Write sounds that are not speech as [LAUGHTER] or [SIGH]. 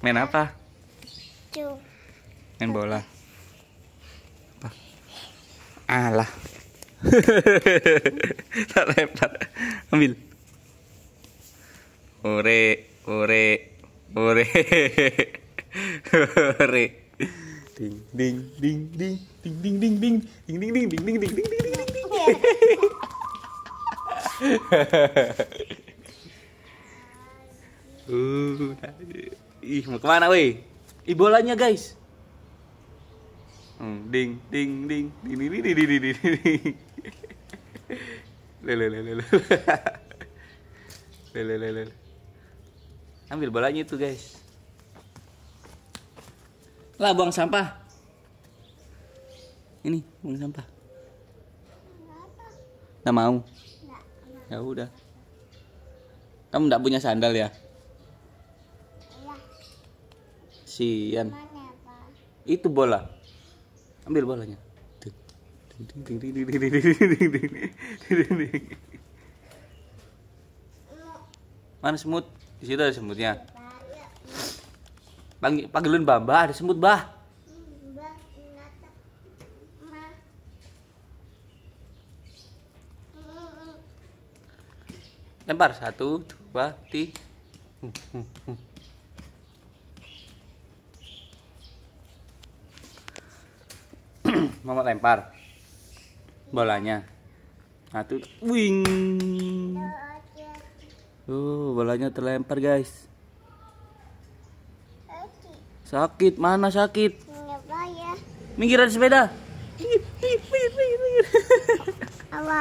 Main apa? Main bola. Apa? Alah. tak lempar. Ambil. Ore, ore, ore. ore. Ding ding ding ding ding ding ding ding ding ding ding ding ding ding ding ding ding. Uh, ih mau kemana weh? Ih bolanya guys. Hmm, ding ding ding ding ding ding ding ding ding. Lele lele lele. Lele lele. Ambil bolanya itu guys. Lah buang sampah. Ini buang sampah. Nggak mau. Ya udah. Kamu nggak punya sandal ya? Kasihan. Itu bola. Ambil bolanya. Mana semut? Di situ ada semutnya. Panggil panggilin Bamba, ada semut, bah. Lempar satu, dua, tiga. [CLEARS THROAT] mau lempar bolanya. Satu, nah, wing. Uh, bolanya terlempar guys. Sakit, mana sakit? Ya. minggiran sepeda.